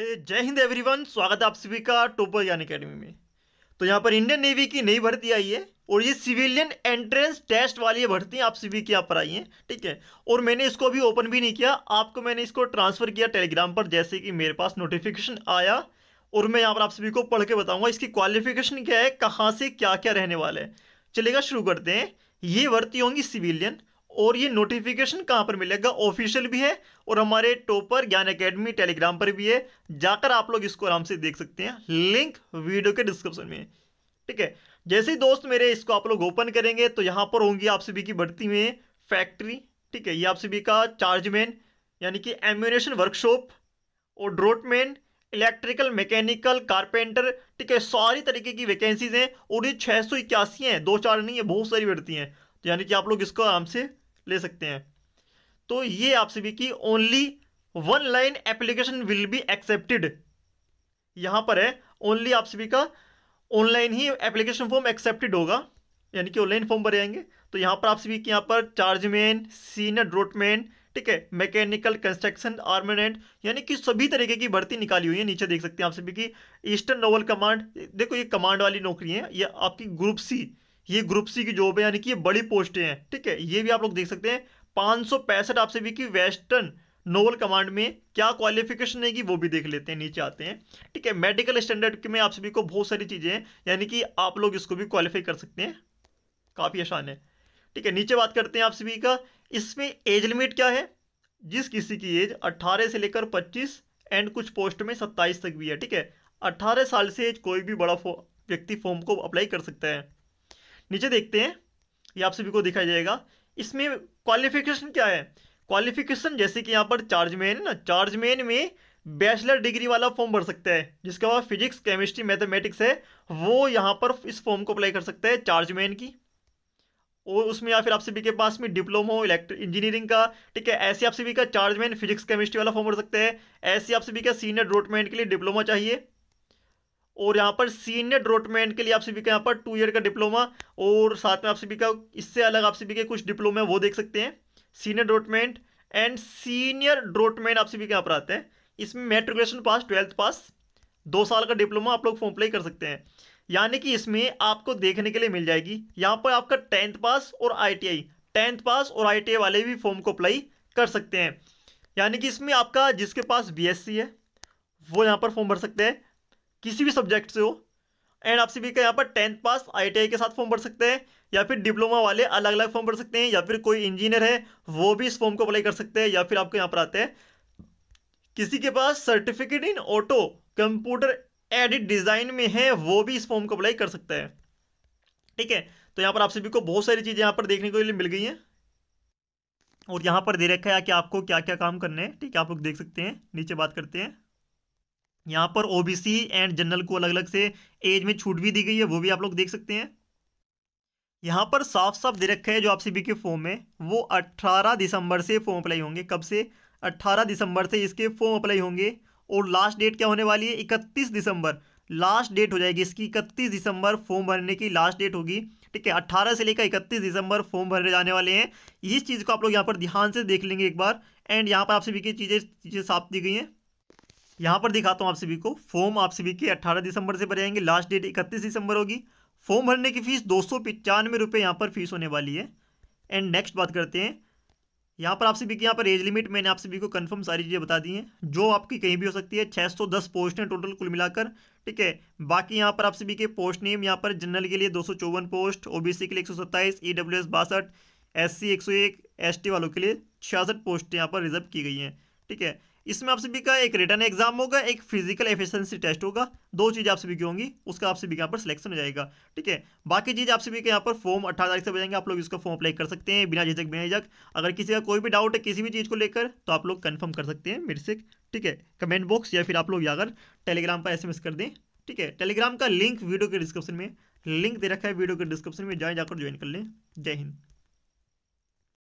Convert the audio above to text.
जय हिंद एवरीवन स्वागत है आप सभी का टोपर ज्ञान अकेडमी में तो यहाँ पर इंडियन नेवी की नई भर्ती आई है और ये सिविलियन एंट्रेंस टेस्ट वाली ये भर्ती आप सभी की यहाँ पर आई है ठीक है और मैंने इसको अभी ओपन भी नहीं किया आपको मैंने इसको ट्रांसफर किया टेलीग्राम पर जैसे कि मेरे पास नोटिफिकेशन आया और मैं यहाँ पर आप सभी को पढ़ के बताऊँगा इसकी क्वालिफिकेशन क्या है कहाँ से क्या क्या रहने वाला है चलेगा शुरू करते हैं ये भर्ती होंगी सिविलियन और ये नोटिफिकेशन कहाँ पर मिलेगा ऑफिशियल भी है और हमारे टोपर ज्ञान एकेडमी टेलीग्राम पर भी है जाकर आप लोग इसको आराम से देख सकते हैं लिंक वीडियो के डिस्क्रिप्शन में ठीक है जैसे ही दोस्त मेरे इसको आप लोग ओपन करेंगे तो यहाँ पर होंगी आप सभी की भर्ती में फैक्ट्री ठीक है ये आप सभी का चार्जमैन यानी कि एम्यूनेशन वर्कशॉप और ड्रोटमैन इलेक्ट्रिकल मैकेनिकल कारपेंटर ठीक है सारी तरीके की वैकेंसीज हैं और ये छः सौ इक्यासी हैं दो चार नहीं है बहुत सारी भर्ती हैं तो यानी कि आप लोग इसको आराम से ले सकते हैं तो ये आप सभी की only one line application will be accepted यहां पर है ओनली आप सभी का ऑनलाइन ही एप्लीकेशन फॉर्म एक्सेप्टेड होगा यानी कि ऑनलाइन फॉर्म भरे जाएंगे तो यहां पर आप सभी के यहां पर चार्जमैन सीनियर ड्रोटमैन ठीक है मैकेनिकल कंस्ट्रक्शन आर्मामेंट यानी कि सभी तरीके की भर्ती निकाली हुई है नीचे देख सकते हैं आप सभी की ईस्टर्न नोवल कमांड देखो ये कमांड वाली नौकरी है ये आपकी ग्रुप सी ये ग्रुप सी की जॉब है यानी कि ये बड़ी पोस्टें हैं ठीक है ये भी आप लोग देख सकते हैं पाँच सौ पैंसठ आपसे भी कि वेस्टर्न नोवल कमांड में क्या क्वालिफिकेशन है कि वो भी देख लेते हैं नीचे आते हैं ठीक है मेडिकल स्टैंडर्ड में आप सभी को बहुत सारी चीज़ें हैं यानी कि आप लोग इसको भी क्वालिफाई कर सकते हैं काफ़ी आसान है ठीक है नीचे बात करते हैं आप सभी का इसमें एज लिमिट क्या है जिस किसी की एज 18 से लेकर 25 एंड कुछ पोस्ट में 27 तक भी है ठीक है 18 साल से कोई भी बड़ा फो, व्यक्ति फॉर्म को अप्लाई कर सकता है नीचे देखते हैं ये आप सभी को दिखाई जाएगा इसमें क्वालिफिकेशन क्या है क्वालिफिकेशन जैसे कि यहाँ पर चार्जमैन ना चार्जमैन में बैचलर डिग्री वाला फॉर्म भर सकता है जिसके बाद फिजिक्स केमिस्ट्री मैथमेटिक्स है वो यहाँ पर इस फॉर्म को अप्लाई कर सकता है चार्जमैन की और उसमें या फिर आप सभी के पास में डिप्लोमा हो इलेक्ट्रिक इंजीनियरिंग का ठीक है ऐसे आप सभी का चार्जमैन फिजिक्स केमिस्ट्री वाला फॉर्म भर सकते हैं ऐसे आप सभी का सीनियर रोटमेंट के लिए डिप्लोमा चाहिए और यहाँ पर सीनियर डॉटमेंट के लिए आप सभी का यहाँ पर टू ईयर का डिप्लोमा और साथ में आप सभी का इससे अलग आपसे भी के कुछ डिप्लोमा वो देख सकते हैं सीनियर डॉटमेंट एंड सीनियर डॉटमेंट आपसे भी के यहाँ पर आते हैं इसमें मेट्रिकुलेशन पास ट्वेल्थ पास दो साल का डिप्लोमा आप लोग फॉर्म अप्लाई कर सकते हैं यानी कि इसमें आपको देखने के लिए मिल जाएगी यहाँ पर आपका टेंथ पास और आई टेंथ पास और आई वाले भी फॉर्म को अप्लाई कर सकते हैं यानी कि इसमें आपका जिसके पास सी है वो यहाँ पर फॉर्म भर सकते हैं किसी भी सब्जेक्ट से हो एंड आप सभी का यहाँ पर टेंथ पास आईटीआई के साथ फॉर्म भर सकते हैं या फिर डिप्लोमा वाले अलग अलग फॉर्म भर सकते हैं या फिर कोई इंजीनियर है वो भी इस फॉर्म को अप्लाई कर सकते हैं या फिर आपको यहाँ पर आते हैं किसी के पास certificate in auto computer aided design में है वो भी इस फॉर्म को अप्लाई कर सकते हैं ठीक है तो यहाँ पर आप सभी को बहुत सारी चीज़ें यहाँ पर देखने को मिल गई हैं और यहाँ पर दे रखा है कि आपको क्या क्या काम करने हैं ठीक है आप लोग देख सकते हैं नीचे बात करते हैं यहाँ पर ओबीसी एंड जनरल को अलग अलग से एज में छूट भी दी गई है वो भी आप लोग देख सकते हैं यहाँ पर साफ साफ दे रखा है जो आप सी के फॉर्म है वो 18 दिसंबर से फॉर्म अप्लाई होंगे कब से 18 दिसंबर से इसके फॉर्म अप्लाई होंगे और लास्ट डेट क्या होने वाली है 31 दिसंबर लास्ट डेट हो जाएगी इसकी 31 दिसंबर फॉर्म भरने की लास्ट डेट होगी ठीक है 18 से लेकर 31 दिसंबर फॉर्म भरने जाने वाले हैं इस चीज़ को आप लोग यहाँ पर ध्यान से देख लेंगे एक बार एंड यहाँ पर आप भी की चीज़ें चीज़ें साफ दी गई हैं यहां पर दिखाता हूँ आप सभी को फॉर्म आप सभी के 18 दिसंबर से भरे जाएंगे लास्ट डेट 31 दिसंबर होगी फॉर्म भरने की फीस दो सौ पचानवे रुपए यहाँ पर फीस होने वाली है एंड नेक्स्ट बात करते हैं यहाँ पर आप सभी की यहाँ पर एज लिमिट मैंने आप सभी को कंफर्म सारी चीज़ें बता दी हैं जो आपकी कहीं भी हो सकती है 610 पोस्ट हैं टोटल कुल मिलाकर ठीक है बाकी यहाँ पर आप सभी के पोस्ट नेम यहाँ पर जनरल के लिए दो पोस्ट ओबीसी के लिए एक सौ सत्ताईस ई डब्ल्यू एस बासठ एस सी एक सौ एक एस टी वालों के लिए छियासठ पोस्ट यहाँ पर रिजर्व की गई हैं ठीक है इसमें आप सभी का एक रिटर्न एग्जाम होगा एक फिजिकल एफिशिएंसी टेस्ट होगा दो चीज़ आप सभी की होंगी उसका आप सभी यहाँ पर सिलेक्शन हो जाएगा ठीक है बाकी चीज़ आप सभी के यहाँ पर फॉर्म अट्ठारह तारीख से भेजेंगे आप लोग इसका फॉर्म अप्लाई कर सकते हैं बिना झिझक बिना झिझक अगर किसी का कोई भी डाउट है किसी भी चीज़ को लेकर तो आप लोग कन्फर्म कर सकते हैं मेरे से ठीक है कमेंट बॉक्स या फिर आप लोग जाकर टेलीग्राम पर एस कर दें ठीक है टेलीग्राम का लिंक वीडियो के डिस्क्रिप्शन में लिंक दे रखा है वीडियो के डिस्क्रिप्शन में जाए जाकर ज्वाइन कर लें जय हिंद